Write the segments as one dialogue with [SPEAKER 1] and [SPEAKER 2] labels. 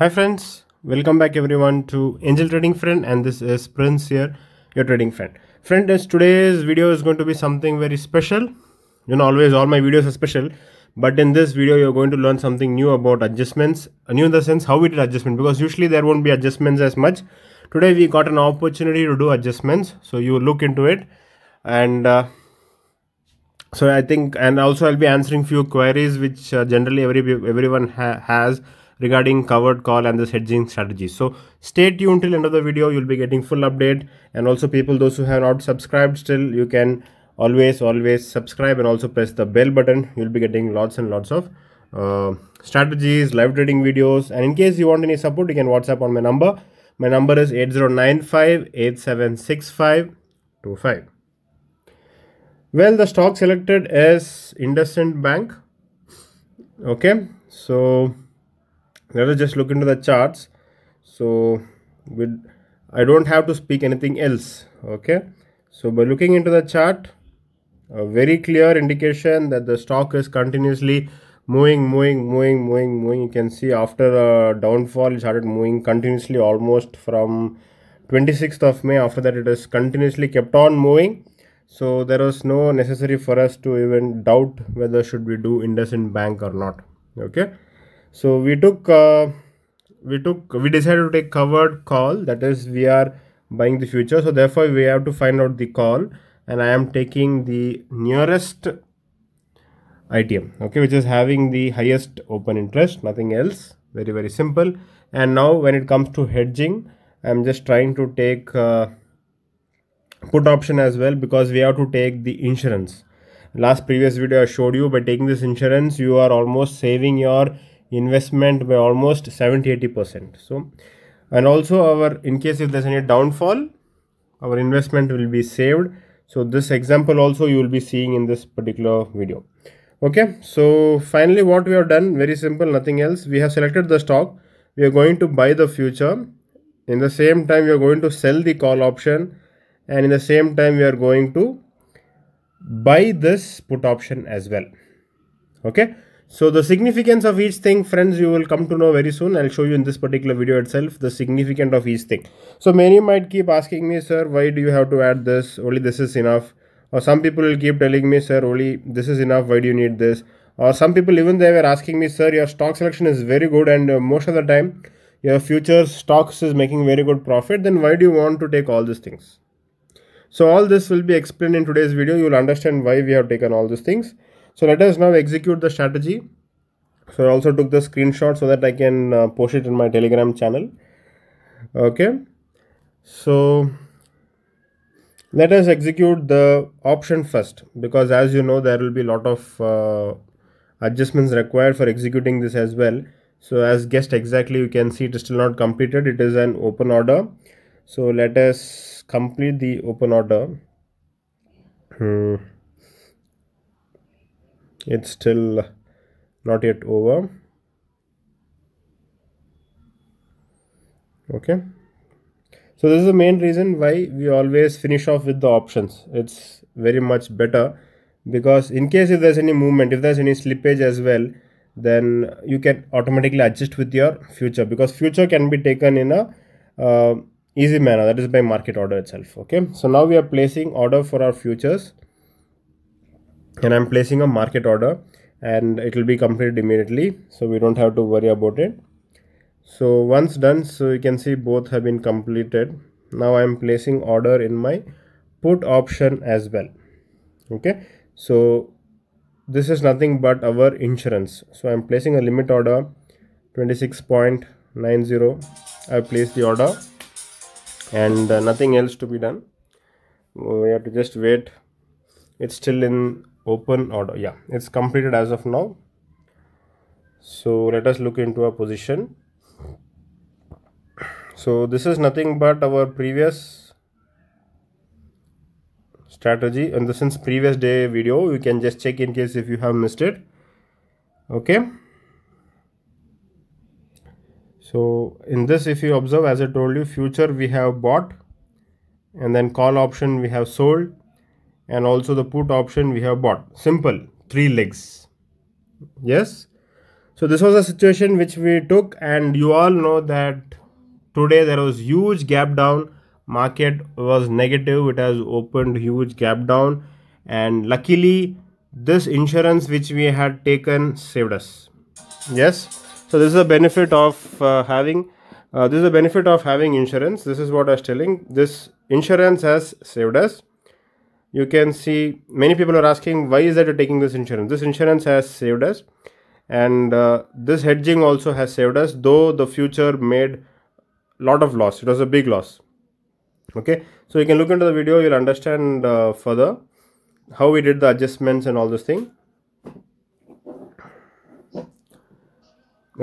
[SPEAKER 1] Hi friends, welcome back everyone to Angel Trading Friend and this is Prince here, your trading friend. Friend, today's video is going to be something very special. You know, always all my videos are special, but in this video you're going to learn something new about adjustments, uh, new in the sense how we did adjustment because usually there won't be adjustments as much. Today we got an opportunity to do adjustments, so you look into it and uh, so I think and also I'll be answering few queries which uh, generally every everyone ha has regarding covered call and this hedging strategy. So stay tuned till end of the video. You'll be getting full update and also people those who have not subscribed still you can always always subscribe and also press the bell button. You'll be getting lots and lots of uh, strategies, live trading videos and in case you want any support you can WhatsApp on my number. My number is 8095 8765 Well, the stock selected is IndusInd Bank. Okay, so let us just look into the charts so i don't have to speak anything else okay so by looking into the chart a very clear indication that the stock is continuously moving moving moving moving moving you can see after a downfall it started moving continuously almost from 26th of may after that it is continuously kept on moving so there was no necessary for us to even doubt whether should we do IndusInd Bank or not. Okay so we took uh, we took we decided to take covered call that is we are buying the future so therefore we have to find out the call and i am taking the nearest itm okay which is having the highest open interest nothing else very very simple and now when it comes to hedging i'm just trying to take uh, put option as well because we have to take the insurance last previous video i showed you by taking this insurance you are almost saving your investment by almost 70 80 percent so and also our in case if there's any downfall our investment will be saved so this example also you will be seeing in this particular video okay so finally what we have done very simple nothing else we have selected the stock we are going to buy the future in the same time we are going to sell the call option and in the same time we are going to buy this put option as well okay so the significance of each thing, friends, you will come to know very soon. I'll show you in this particular video itself, the significance of each thing. So many might keep asking me, sir, why do you have to add this? Only this is enough. Or some people will keep telling me, sir, only this is enough. Why do you need this? Or some people even they were asking me, sir, your stock selection is very good and uh, most of the time your futures stocks is making very good profit. Then why do you want to take all these things? So all this will be explained in today's video. You will understand why we have taken all these things. So let us now execute the strategy. So I also took the screenshot so that I can uh, post it in my telegram channel. Okay. So let us execute the option first because as you know there will be a lot of uh, adjustments required for executing this as well so as guessed exactly you can see it is still not completed it is an open order so let us complete the open order hmm it's still not yet over okay so this is the main reason why we always finish off with the options it's very much better because in case if there's any movement if there's any slippage as well then you can automatically adjust with your future because future can be taken in a uh, easy manner that is by market order itself okay so now we are placing order for our futures and I'm placing a market order and it will be completed immediately so we don't have to worry about it so once done so you can see both have been completed now I am placing order in my put option as well okay so this is nothing but our insurance so I'm placing a limit order 26.90 I place the order and uh, nothing else to be done we have to just wait it's still in open order yeah it's completed as of now so let us look into our position so this is nothing but our previous strategy and the since previous day video you can just check in case if you have missed it okay so in this if you observe as i told you future we have bought and then call option we have sold and also the put option we have bought simple three legs yes so this was a situation which we took and you all know that today there was huge gap down market was negative it has opened huge gap down and luckily this insurance which we had taken saved us yes so this is a benefit of uh, having uh, this is a benefit of having insurance this is what i was telling this insurance has saved us you can see many people are asking why is that taking this insurance this insurance has saved us and uh, this hedging also has saved us though the future made lot of loss it was a big loss okay so you can look into the video you'll understand uh, further how we did the adjustments and all this thing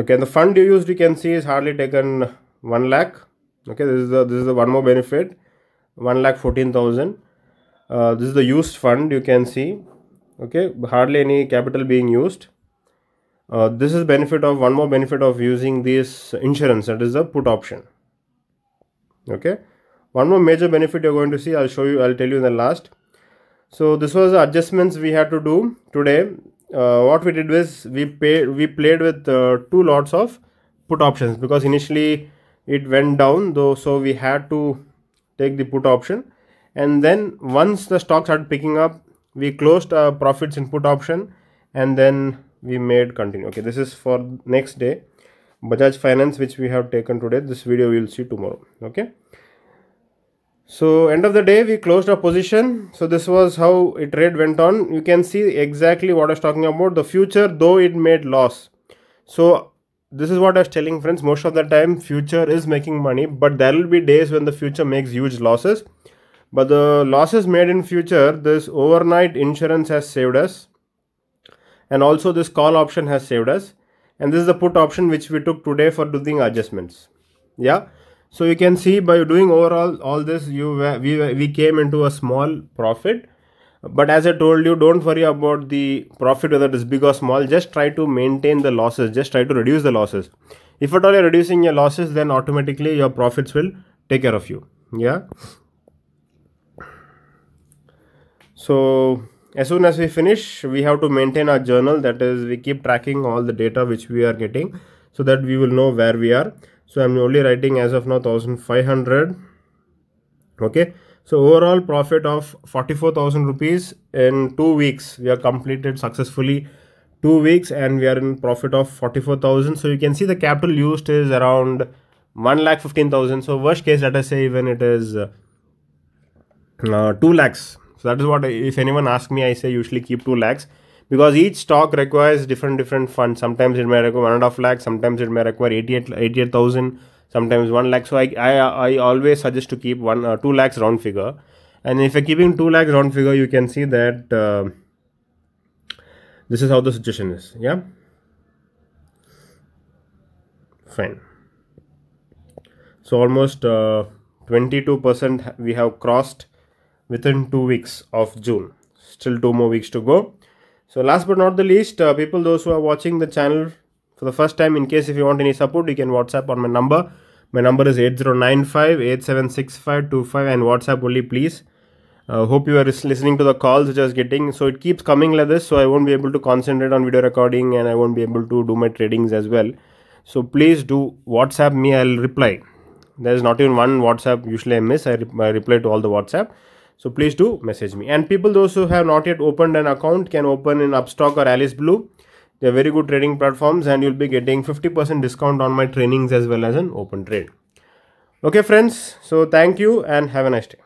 [SPEAKER 1] okay the fund you used you can see is hardly taken 1 lakh okay this is the this is the one more benefit 1 lakh 14000 uh, this is the used fund you can see okay hardly any capital being used uh, this is benefit of one more benefit of using this insurance that is the put option okay one more major benefit you're going to see i'll show you i'll tell you in the last so this was the adjustments we had to do today uh, what we did was we pay we played with uh, two lots of put options because initially it went down though so we had to take the put option and then once the stock started picking up we closed our profits input option and then we made continue okay this is for next day bajaj finance which we have taken today this video we will see tomorrow okay so end of the day we closed our position so this was how it trade went on you can see exactly what i was talking about the future though it made loss so this is what i was telling friends most of the time future is making money but there will be days when the future makes huge losses but the losses made in future this overnight insurance has saved us and also this call option has saved us and this is the put option which we took today for doing adjustments yeah so you can see by doing overall all this you we, we came into a small profit but as i told you don't worry about the profit whether it is big or small just try to maintain the losses just try to reduce the losses if at all you're reducing your losses then automatically your profits will take care of you yeah so as soon as we finish we have to maintain our journal that is we keep tracking all the data which we are getting so that we will know where we are so i'm only writing as of now 1500 okay so overall profit of 44000 rupees in two weeks we have completed successfully two weeks and we are in profit of 44000 so you can see the capital used is around 1 lakh 15000 so worst case let us say even it is uh, 2 lakhs so that is what if anyone asks me, I say usually keep two lakhs because each stock requires different different funds. Sometimes it may require one and a half lakhs. sometimes it may require 88,000, 88, sometimes one lakh. So I, I I always suggest to keep one uh, two lakhs round figure. And if you're keeping two lakhs round figure, you can see that uh, this is how the situation is. Yeah, fine. So almost. Uh, 22% we have crossed within two weeks of June. Still two more weeks to go. So last but not the least, uh, people those who are watching the channel for the first time, in case if you want any support, you can WhatsApp on my number. My number is 8095-876525 and WhatsApp only please. Uh, hope you are listening to the calls which I was getting. So it keeps coming like this. So I won't be able to concentrate on video recording and I won't be able to do my tradings as well. So please do WhatsApp me. I'll reply. There's not even one WhatsApp usually I miss. I, re I reply to all the WhatsApp so please do message me and people those who have not yet opened an account can open in upstock or alice blue they're very good trading platforms and you'll be getting 50% discount on my trainings as well as an open trade okay friends so thank you and have a nice day